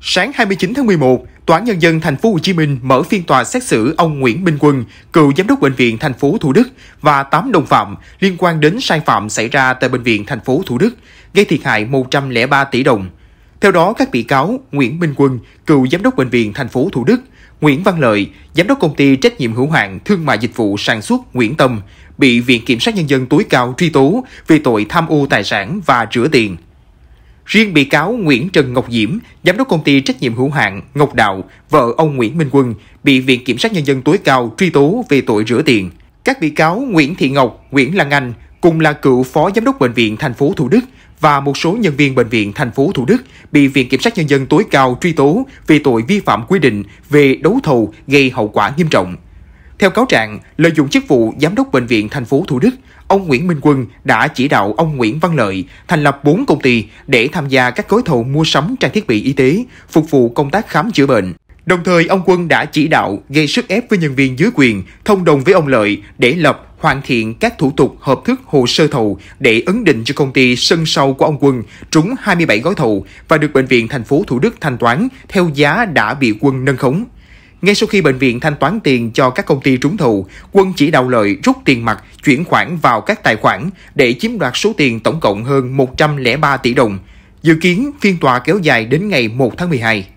Sáng 29 tháng 11, Tòa án nhân dân thành phố Hồ Chí Minh mở phiên tòa xét xử ông Nguyễn Minh Quân, cựu giám đốc bệnh viện thành phố Thủ Đức và 8 đồng phạm liên quan đến sai phạm xảy ra tại bệnh viện thành phố Thủ Đức, gây thiệt hại 103 tỷ đồng. Theo đó, các bị cáo Nguyễn Minh Quân, cựu giám đốc bệnh viện thành phố Thủ Đức, Nguyễn Văn Lợi, giám đốc công ty trách nhiệm hữu hạn thương mại dịch vụ sản xuất Nguyễn Tâm, bị Viện Kiểm sát Nhân dân tối cao truy tố vì tội tham ô tài sản và rửa tiền. Riêng bị cáo Nguyễn Trần Ngọc Diễm, giám đốc công ty trách nhiệm hữu hạn Ngọc Đạo, vợ ông Nguyễn Minh Quân, bị Viện Kiểm sát Nhân dân tối cao truy tố về tội rửa tiền. Các bị cáo Nguyễn Thị Ngọc, Nguyễn Lan Anh cùng là cựu phó giám đốc bệnh viện thành phố Thủ Đức và một số nhân viên bệnh viện thành phố Thủ Đức bị Viện Kiểm sát Nhân dân tối cao truy tố về tội vi phạm quy định về đấu thầu gây hậu quả nghiêm trọng. Theo cáo trạng, lợi dụng chức vụ giám đốc bệnh viện thành phố Thủ Đức ông Nguyễn Minh Quân đã chỉ đạo ông Nguyễn Văn Lợi thành lập 4 công ty để tham gia các gói thầu mua sắm trang thiết bị y tế, phục vụ công tác khám chữa bệnh. Đồng thời, ông Quân đã chỉ đạo gây sức ép với nhân viên dưới quyền, thông đồng với ông Lợi để lập, hoàn thiện các thủ tục hợp thức hồ sơ thầu để ấn định cho công ty sân sau của ông Quân trúng 27 gói thầu và được Bệnh viện thành phố Thủ Đức thanh toán theo giá đã bị Quân nâng khống. Ngay sau khi bệnh viện thanh toán tiền cho các công ty trúng thầu, Quân chỉ đạo lợi rút tiền mặt, chuyển khoản vào các tài khoản để chiếm đoạt số tiền tổng cộng hơn 103 tỷ đồng. Dự kiến phiên tòa kéo dài đến ngày 1 tháng 12.